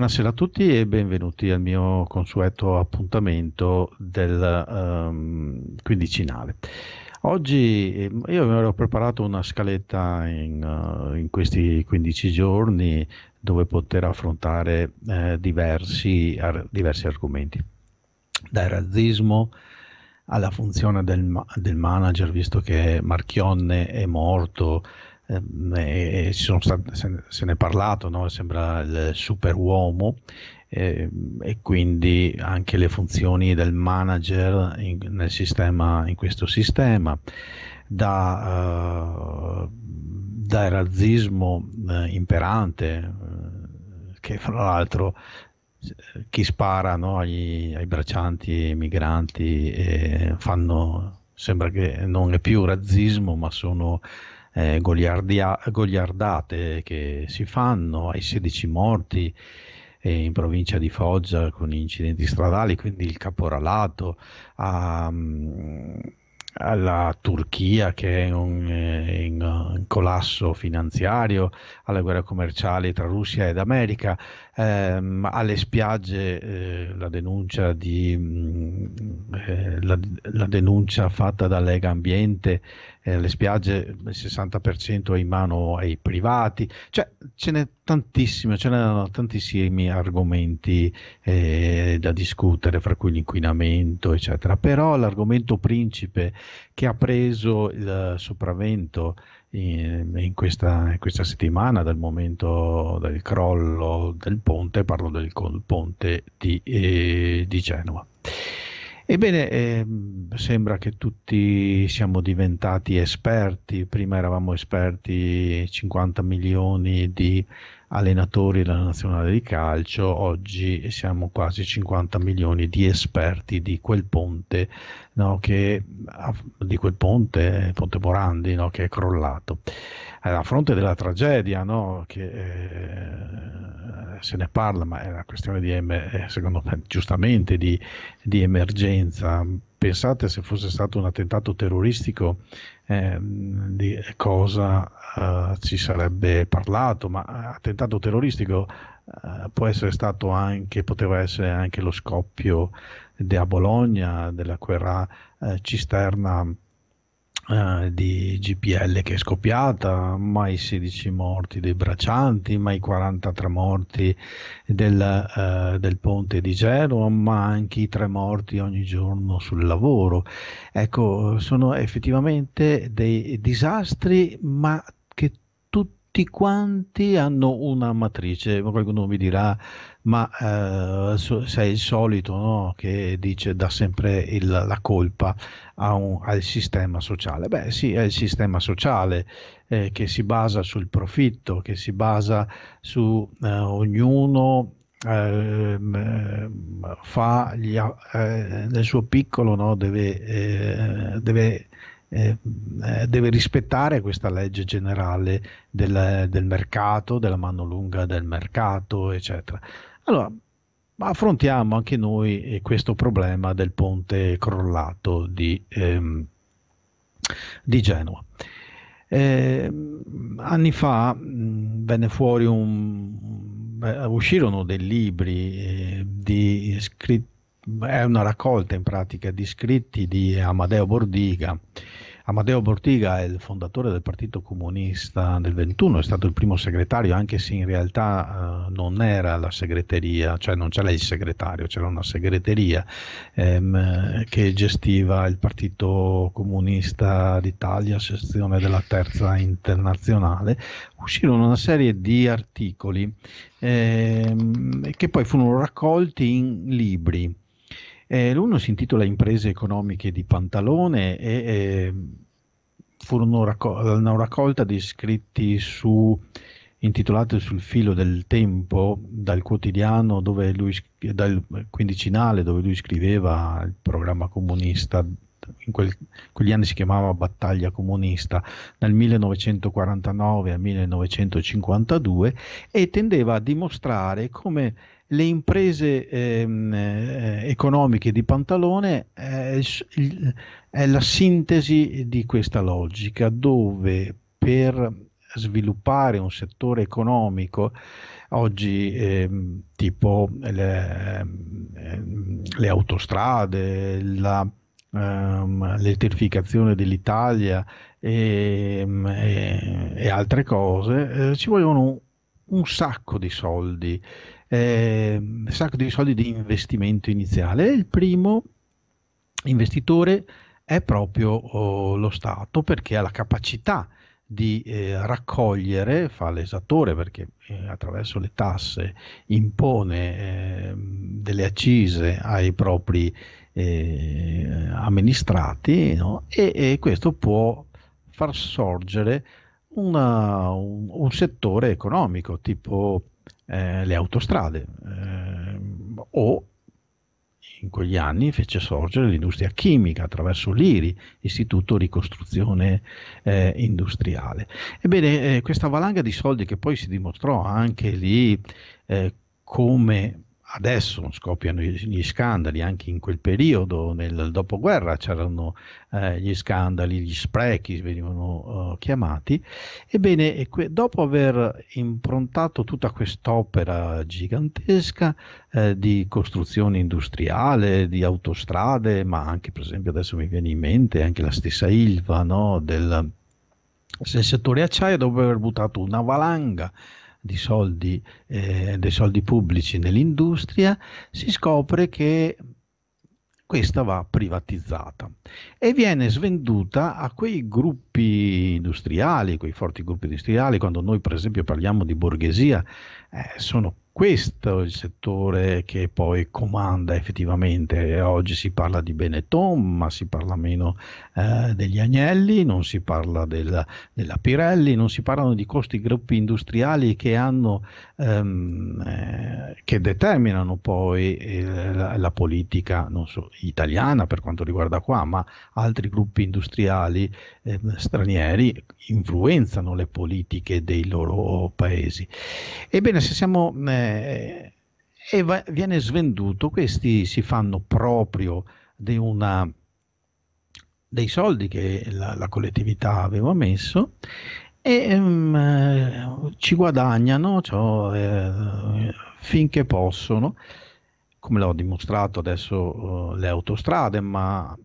Buonasera a tutti e benvenuti al mio consueto appuntamento del um, quindicinale. Oggi eh, io mi ero preparato una scaletta in, uh, in, questi 15 giorni dove poter affrontare eh, diversi, ar- diversi, argomenti, dal razzismo alla funzione del, ma- del manager, visto che Marchionne è morto, eh, stati, se ne è parlato, no? sembra il superuomo eh, e quindi anche le funzioni del manager in, sistema, in questo sistema, da, uh, dal razzismo uh, imperante, eh, che fra l'altro chi spara no, agli, ai braccianti, ai migranti, eh, fanno, sembra che non è più razzismo, ma sono eh, goliardate che si fanno, ai 16 morti eh, in provincia di Foggia con incidenti stradali, quindi il caporalato, a, mm, alla Turchia che è un, eh, in, in, collasso finanziario, alla guerra commerciale tra Russia ed America, ehm, alle spiagge eh, la, denuncia di, mm, eh, la, la, denuncia fatta da Lega Ambiente, eh, le spiagge il 60% è in mano ai privati, cioè ce n'è tantissime, ce n'erano tantissimi argomenti eh, da discutere, fra cui l'inquinamento, eccetera. Però l'argomento principe che ha preso il sopravvento in, questa, in, questa, settimana dal momento del crollo del ponte, parlo del ponte di, eh, di Genova. Ebbene, eh, sembra che tutti siamo diventati esperti, prima eravamo esperti 50 milioni di allenatori della nazionale di calcio, oggi siamo quasi 50 milioni di esperti di quel ponte, no, che, ah, di quel ponte, Ponte Morandi, no, che è crollato. Eh, a fronte della tragedia no? che eh, se ne parla, ma è una questione di, eh, secondo me, giustamente di, di emergenza. Pensate se fosse stato un attentato terroristico eh, di cosa eh, ci sarebbe parlato, ma attentato terroristico eh, può essere stato anche, poteva essere anche lo scoppio a Bologna della guerra cisterna eh, di GPL che è scoppiata, mai 16 morti dei braccianti, mai 43 morti del, eh, del ponte di Genova, ma anche i tre morti ogni giorno sul lavoro. Ecco, sono effettivamente dei disastri, ma che tutti quanti hanno una matrice. Qualcuno mi dirà ma eh, sei il solito no? che dice dà sempre il, la colpa un, al sistema sociale. Beh sì, è il sistema sociale eh, che si basa sul profitto, che si basa su eh, ognuno ehm, fa gli, eh, nel suo piccolo, no? deve, eh, deve eh, eh, deve rispettare questa legge generale del, del mercato, della mano lunga del mercato, eccetera. Allora, affrontiamo anche noi eh, questo problema del ponte crollato di, ehm, di Genova. Eh, anni fa mh, venne fuori un, beh, uscirono dei libri eh, di scritti, è una raccolta in pratica di scritti di Amadeo Bordiga Amadeo Bortiga è il fondatore del Partito Comunista nel 21, è stato il primo segretario, anche se in realtà eh, non era la segreteria, cioè non c'era il segretario, c'era una segreteria ehm, che gestiva il Partito Comunista d'Italia, sezione della Terza Internazionale. Uscirono una serie di articoli ehm, che poi furono raccolti in libri eh, l'uno si intitola Imprese economiche di Pantalone e eh, furono racco- una raccolta di scritti su intitolato Sul filo del tempo dal quotidiano dove lui, dal quindicinale dove lui scriveva il programma comunista in quel, quegli anni si chiamava battaglia comunista dal 1949 al 1952 e tendeva a dimostrare come le imprese ehm, eh, economiche di Pantalone è, eh, è la sintesi di questa logica dove per sviluppare un settore economico oggi ehm, tipo le, ehm, le, autostrade, la, ehm, l'elettrificazione dell'Italia e, ehm, e, e altre cose, eh, ci vogliono un, un sacco di soldi eh, un sacco di soldi di investimento iniziale. Il primo investitore è proprio oh, lo Stato perché ha la capacità di eh, raccogliere, fa l'esattore perché eh, attraverso le tasse impone eh, delle accise ai propri eh, amministrati no? e, e, questo può far sorgere una, un, un, settore economico tipo eh, le autostrade eh, o in quegli anni fece sorgere l'industria chimica attraverso l'IRI, Istituto Ricostruzione eh, Industriale. Ebbene, eh, questa valanga di soldi che poi si dimostrò anche lì eh, come adesso scoppiano gli scandali, anche in quel periodo, nel dopoguerra c'erano eh, gli scandali, gli sprechi venivano eh, chiamati, ebbene que- dopo aver improntato tutta quest'opera gigantesca eh, di costruzione industriale, di autostrade, ma anche per esempio adesso mi viene in mente anche la stessa Ilva no, del, del settore acciaio, dopo aver buttato una valanga di soldi, eh, dei soldi pubblici nell'industria, si scopre che questa va privatizzata e viene svenduta a quei gruppi industriali, quei forti gruppi industriali, quando noi per esempio parliamo di borghesia, eh, sono questo è il settore che poi comanda effettivamente. Oggi si parla di Benetton, ma si parla meno eh, degli Agnelli, non si parla della, della, Pirelli, non si parlano di costi gruppi industriali che, hanno, ehm, eh, che determinano poi eh, la, la, politica so, italiana per quanto riguarda qua, ma altri gruppi industriali ehm, stranieri influenzano le politiche dei loro paesi. Ebbene, se siamo eh, eh, eh, e va, viene svenduto, questi si fanno proprio di una, dei soldi che la, la collettività aveva messo e um, ci guadagnano cioè, eh, finché possono, come l'ho dimostrato adesso uh, le autostrade, ma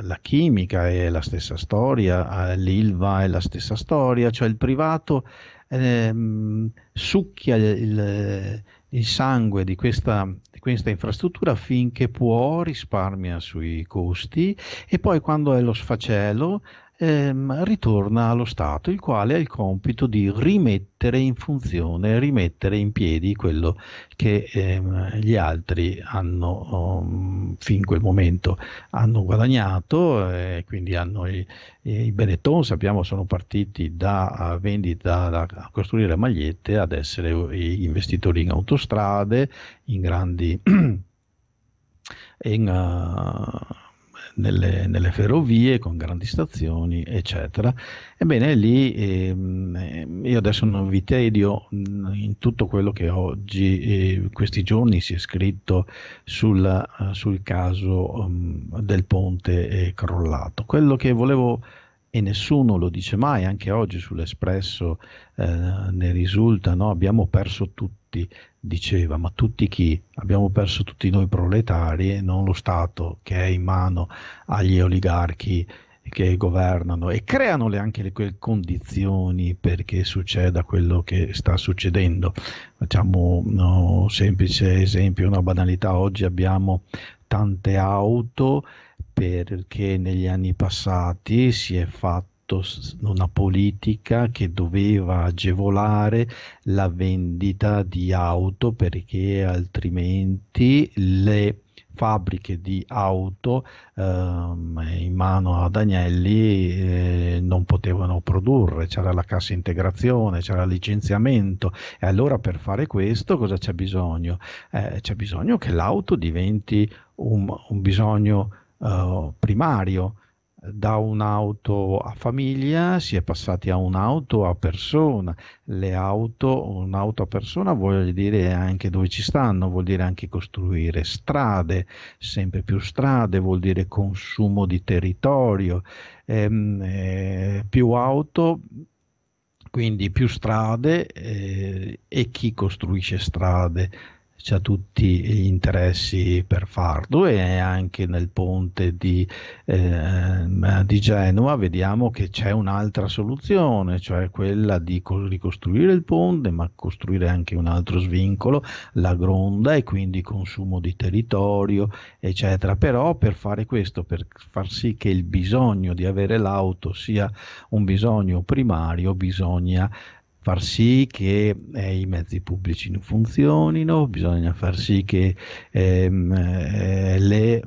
la chimica è la stessa storia, l'ILVA è la stessa storia, cioè il privato ehm, succhia il, il sangue di questa, di questa, infrastruttura finché può, risparmia sui costi e poi quando è lo sfacelo ehm, ritorna allo Stato, il quale ha il compito di rimettere in funzione, rimettere in piedi quello che ehm, gli altri hanno um, fin quel momento hanno guadagnato, eh, quindi hanno i, i Benetton, sappiamo, sono partiti da vendita, a costruire magliette ad essere investitori in autostrade, in grandi... in, uh, nelle, nelle, ferrovie con grandi stazioni, eccetera. Ebbene, lì ehm, io adesso non vi tedio in tutto quello che oggi, eh, questi giorni, si è scritto sul, sul caso um, del ponte eh, crollato. Quello che volevo e nessuno lo dice mai, anche oggi sull'Espresso eh, ne risulta, no? abbiamo perso tutti, diceva, ma tutti chi? Abbiamo perso tutti noi proletari, e non lo Stato che è in mano agli oligarchi che governano e creano le, anche le, quelle condizioni perché succeda quello che sta succedendo. Facciamo no, un oh, semplice esempio, una banalità, oggi abbiamo tante auto perché negli anni passati si è fatto una politica che doveva agevolare la vendita di auto perché altrimenti le fabbriche di auto ehm, in mano ad Agnelli eh, non potevano produrre, c'era la cassa integrazione, c'era il licenziamento e allora per fare questo cosa c'è bisogno? Eh, c'è bisogno che l'auto diventi un, un bisogno eh, primario. Da un'auto a famiglia si è passati a un'auto a persona. Le auto, un'auto a persona vuol dire anche dove ci stanno, vuol dire anche costruire strade, sempre più strade, vuol dire consumo di territorio. Ehm, eh, più auto quindi più strade eh, e chi costruisce strade ha tutti gli interessi per farlo e anche nel ponte di, eh, di Genova vediamo che c'è un'altra soluzione, cioè quella di ricostruire il ponte ma costruire anche un altro svincolo, la gronda e quindi consumo di territorio eccetera, però per fare questo, per far sì che il bisogno di avere l'auto sia un bisogno primario bisogna far sì che eh, i mezzi pubblici non funzionino, bisogna far sì che ehm, eh, le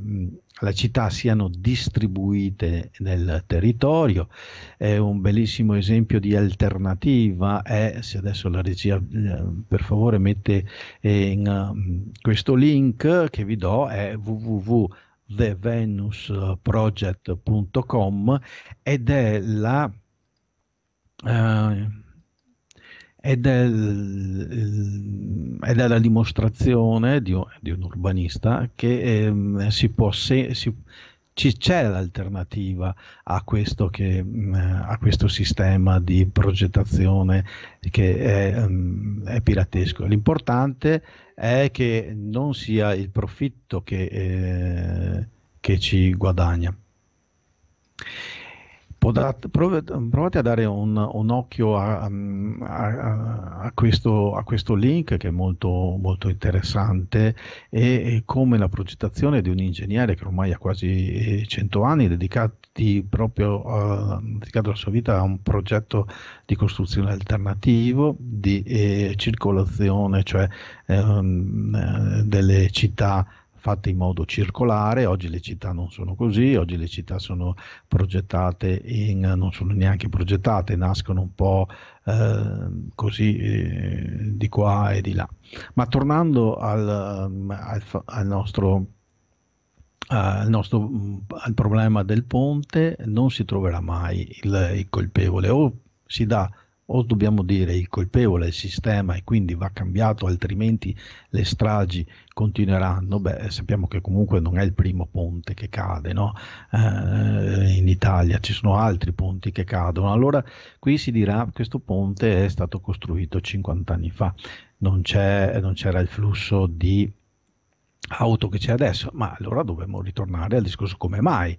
la città siano distribuite nel territorio. È un bellissimo esempio di alternativa è, se adesso la regia eh, per favore mette eh, in, questo link che vi do, è www.thevenusproject.com ed è la... Eh, ed è, ed è la dimostrazione di, di un urbanista che ehm, si può... Se, si, c'è l'alternativa a questo, che, mm, a questo, sistema di progettazione che è, mm, è, piratesco. L'importante è che non sia il profitto che, eh, che ci guadagna provate a dare un, un occhio a, a, a, questo, a, questo, link che è molto, molto interessante e, e, come la progettazione di un ingegnere che ormai ha quasi 100 eh, anni dedicati proprio a, eh, dedicato la sua vita a un progetto di costruzione alternativo, di eh, circolazione, cioè ehm, eh, delle città fatte in modo circolare, oggi le città non sono così, oggi le città sono progettate in, non sono neanche progettate, nascono un po' eh, così eh, di qua e di là. Ma tornando al, ehm, al, al nostro Uh, eh, il nostro il mm, problema del ponte non si troverà mai il, il colpevole o si dà o dobbiamo dire il colpevole è il sistema e quindi va cambiato altrimenti le stragi continueranno, beh sappiamo che comunque non è il primo ponte che cade no? eh, in Italia, ci sono altri ponti che cadono, allora qui si dirà questo ponte è stato costruito 50 anni fa, non, non c'era il flusso di auto che c'è adesso, ma allora dobbiamo ritornare al discorso come mai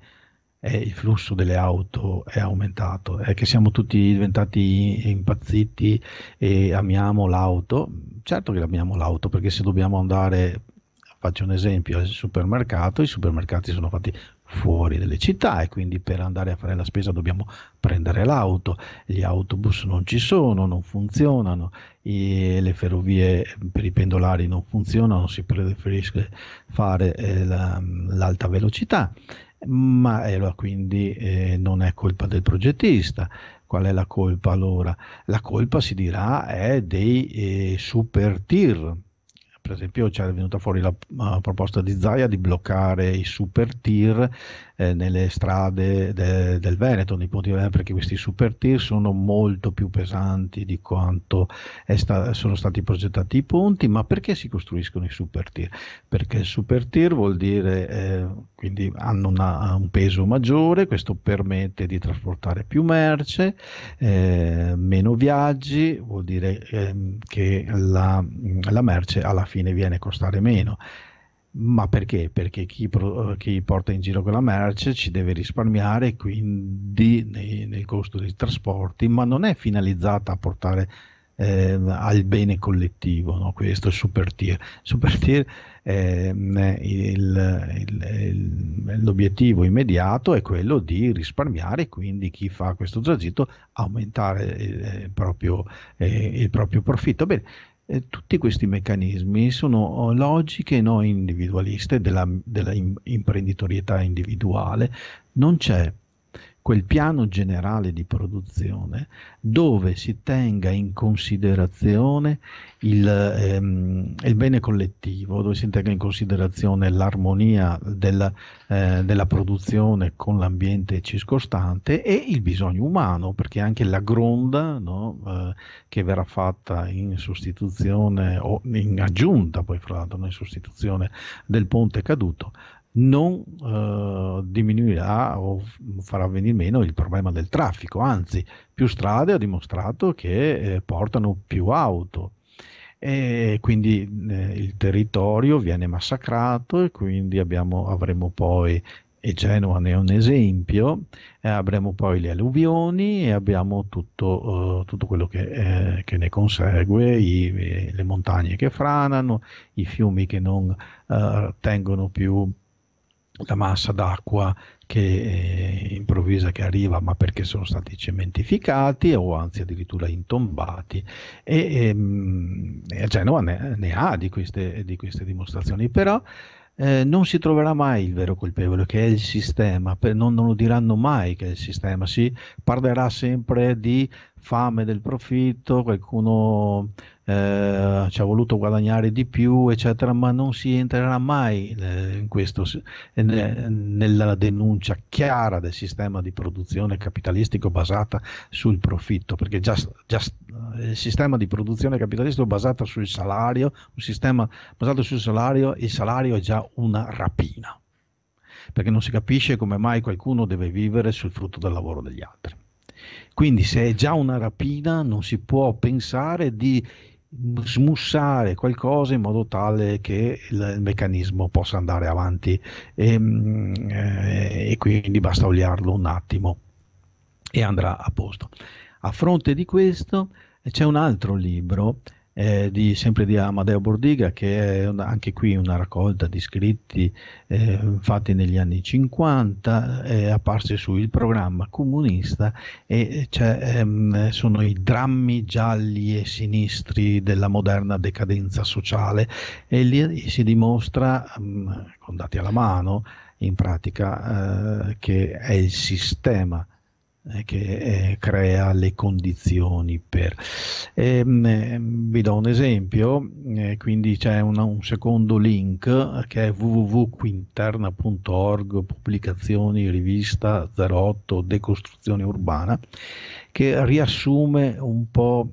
eh, il flusso delle auto è aumentato, è che siamo tutti diventati impazziti e amiamo l'auto, certo che amiamo l'auto perché se dobbiamo andare, faccio un esempio, al supermercato, i supermercati sono fatti fuori dalle città e quindi per andare a fare la spesa dobbiamo prendere l'auto, gli autobus non ci sono, non funzionano, le ferrovie per i pendolari non funzionano, si preferisce fare eh, l'alta velocità ma eh, allora, quindi eh, non è colpa del progettista. Qual è la colpa allora? La colpa si dirà è dei eh, super tir, per esempio c'è venuta fuori la, la proposta di Zaia di bloccare i super tir eh, nelle strade de, del Veneto, nei punti del eh, Veneto, perché questi super tir sono molto più pesanti di quanto sta, sono stati progettati i ponti, ma perché si costruiscono i super tir? Perché il super tir vuol dire, eh, quindi hanno una, un peso maggiore, questo permette di trasportare più merce, eh, meno viaggi, vuol dire ehm, che la, la merce alla fine fine viene a costare meno. Ma perché? Perché chi, pro, chi, porta in giro quella merce ci deve risparmiare quindi nei, nel costo dei trasporti, ma non è finalizzata a portare eh, al bene collettivo, no? questo è super tier. Super tier eh, il, il, il, l'obiettivo immediato è quello di risparmiare, quindi chi fa questo tragitto aumentare eh, il, proprio, eh, proprio profitto. Bene, eh, tutti questi meccanismi sono oh, logiche no individualiste della, della imprenditorietà individuale, non c'è quel piano generale di produzione dove si tenga in considerazione il, ehm, il bene collettivo, dove si tenga in considerazione l'armonia della, eh, della produzione con l'ambiente circostante e il bisogno umano, perché anche la gronda no, eh, che verrà fatta in sostituzione o in aggiunta, poi fra l'altro in sostituzione del ponte caduto, non eh, diminuirà o farà venire meno il problema del traffico, anzi più strade ha dimostrato che eh, portano più auto e quindi eh, il territorio viene massacrato e quindi abbiamo, avremo poi e Genova ne è un esempio, eh, avremo poi le alluvioni e abbiamo tutto, uh, tutto quello che, eh, che, ne consegue, i, le montagne che franano, i fiumi che non uh, tengono più la massa d'acqua che eh, improvvisa che arriva ma perché sono stati cementificati o anzi addirittura intombati e, ehm, e, e Genova ne, ne ha di queste, di queste, dimostrazioni però eh, non si troverà mai il vero colpevole che è il sistema per, non, non lo diranno mai che è il sistema si parlerà sempre di fame del profitto qualcuno eh, ci ha voluto guadagnare di più, eccetera, ma non si entrerà mai eh, in questo, eh, nella denuncia chiara del sistema di produzione capitalistico basata sul profitto, perché già, già eh, il sistema di produzione capitalistico basato sul salario, un sistema basato sul salario, il salario è già una rapina, perché non si capisce come mai qualcuno deve vivere sul frutto del lavoro degli altri. Quindi se è già una rapina non si può pensare di smussare qualcosa in modo tale che il meccanismo possa andare avanti e, ehm, eh, e quindi basta oliarlo un attimo e andrà a posto. A fronte di questo c'è un altro libro eh, di, sempre di Amadeo Bordiga, che è una, anche qui una raccolta di scritti eh, fatti negli anni 50, eh, apparsi su Il programma comunista e eh, ehm, sono i drammi gialli e sinistri della moderna decadenza sociale e lì si dimostra, mh, mm, con dati alla mano, in pratica, eh, che è il sistema eh, che eh, crea le condizioni per. E, ehm, ehm, vi do un esempio, eh, quindi c'è una, un secondo link che è www.quinterna.org, pubblicazioni, rivista 08, decostruzione urbana, che riassume un po'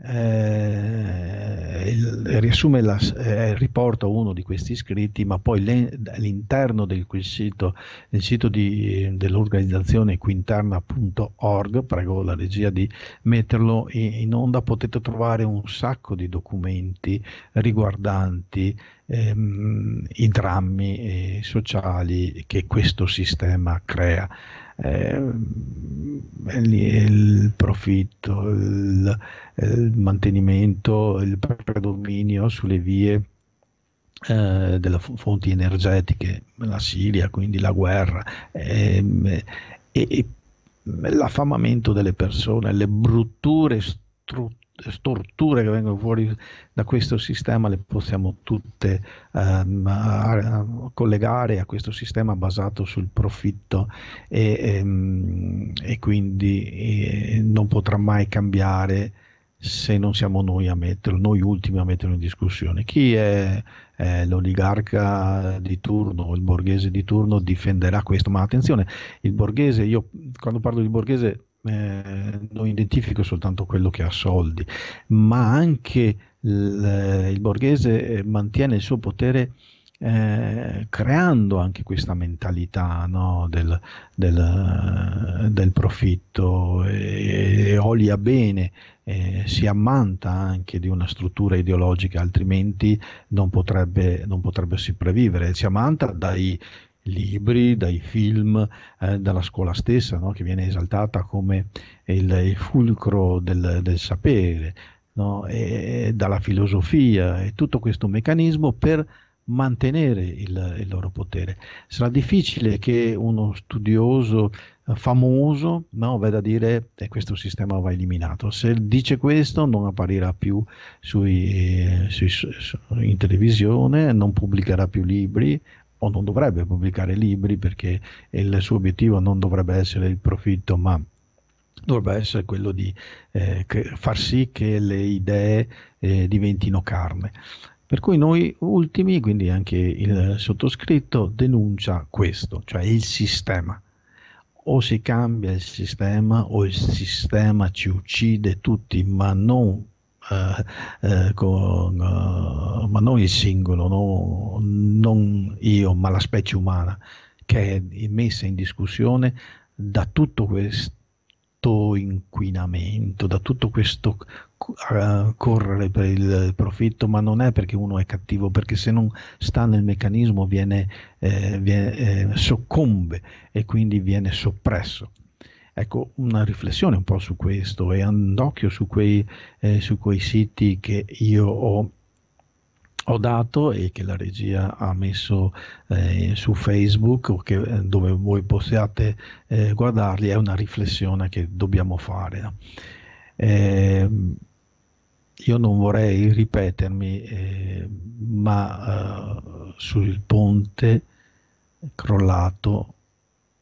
Eh, il, riassume la, eh, riporta uno di questi scritti ma poi le, all'interno del sito, nel sito di, dell'organizzazione quinterna.org, prego la regia di metterlo in, in, onda, potete trovare un sacco di documenti riguardanti ehm, i drammi eh, sociali che questo sistema crea eh, il profitto, il, il, mantenimento, il predominio sulle vie eh, delle fonti energetiche, la Siria, quindi la guerra ehm, e, e l'affamamento delle persone, le brutture strutturali storture che vengono fuori da questo sistema le possiamo tutte um, a, a collegare a questo sistema basato sul profitto e, um, e quindi e eh, non potrà mai cambiare se non siamo noi a metterlo, noi ultimi a metterlo in discussione. Chi è, è l'oligarca di turno, il borghese di turno difenderà questo, ma attenzione, il borghese, io quando parlo di borghese eh, non identifico soltanto quello che ha soldi, ma anche il, il borghese eh, mantiene il suo potere eh, creando anche questa mentalità no, del, del, eh, del, profitto e, e olia bene, eh, si ammanta anche di una struttura ideologica, altrimenti non potrebbe, non potrebbe sopravvivere, si ammanta dai libri, dai film, eh, dalla scuola stessa, no? che viene esaltata come il, il fulcro del, del sapere, no? e, dalla filosofia e tutto questo meccanismo per mantenere il, il, loro potere. Sarà difficile che uno studioso eh, famoso no, vada dire che eh, questo sistema va eliminato. Se dice questo non apparirà più sui, eh, sui, su, in televisione, non pubblicherà più libri, o non dovrebbe pubblicare libri perché il suo obiettivo non dovrebbe essere il profitto, ma dovrebbe essere quello di eh, far sì che le idee eh, diventino carne. Per cui noi ultimi, quindi anche il sottoscritto, denuncia questo, cioè il sistema. O si cambia il sistema o il sistema ci uccide tutti, ma non eh, eh, con, eh, ma non il singolo, no? non io, ma la specie umana, che è messa in discussione da tutto questo inquinamento, da tutto questo eh, correre per il profitto, ma non è perché uno è cattivo, perché se non sta nel meccanismo viene, eh, viene eh, soccombe e quindi viene soppresso. Ecco, una riflessione un po' su questo e andocchio su quei, eh, su quei siti che io ho ho dato e che la regia ha messo eh, su Facebook o che, eh, dove voi possiate eh, guardarli è una riflessione che dobbiamo fare. Eh, io non vorrei ripetermi, ehm, ma eh, sul ponte crollato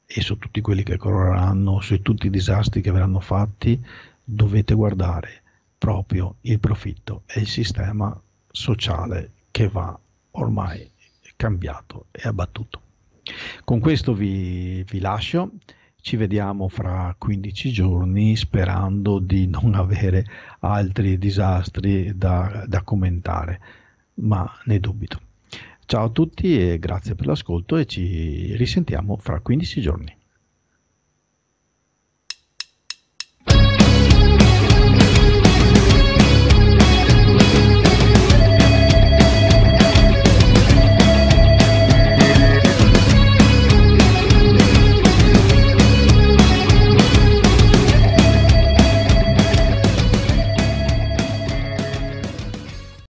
e su tutti quelli che correranno, su tutti i disastri che verranno fatti, dovete guardare proprio il profitto e il sistema sociale che va ormai cambiato e abbattuto. Con questo vi, vi lascio, ci vediamo fra 15 giorni sperando di non avere altri disastri da, da commentare, ma ne dubito. Ciao a tutti e grazie per l'ascolto e ci risentiamo fra 15 giorni.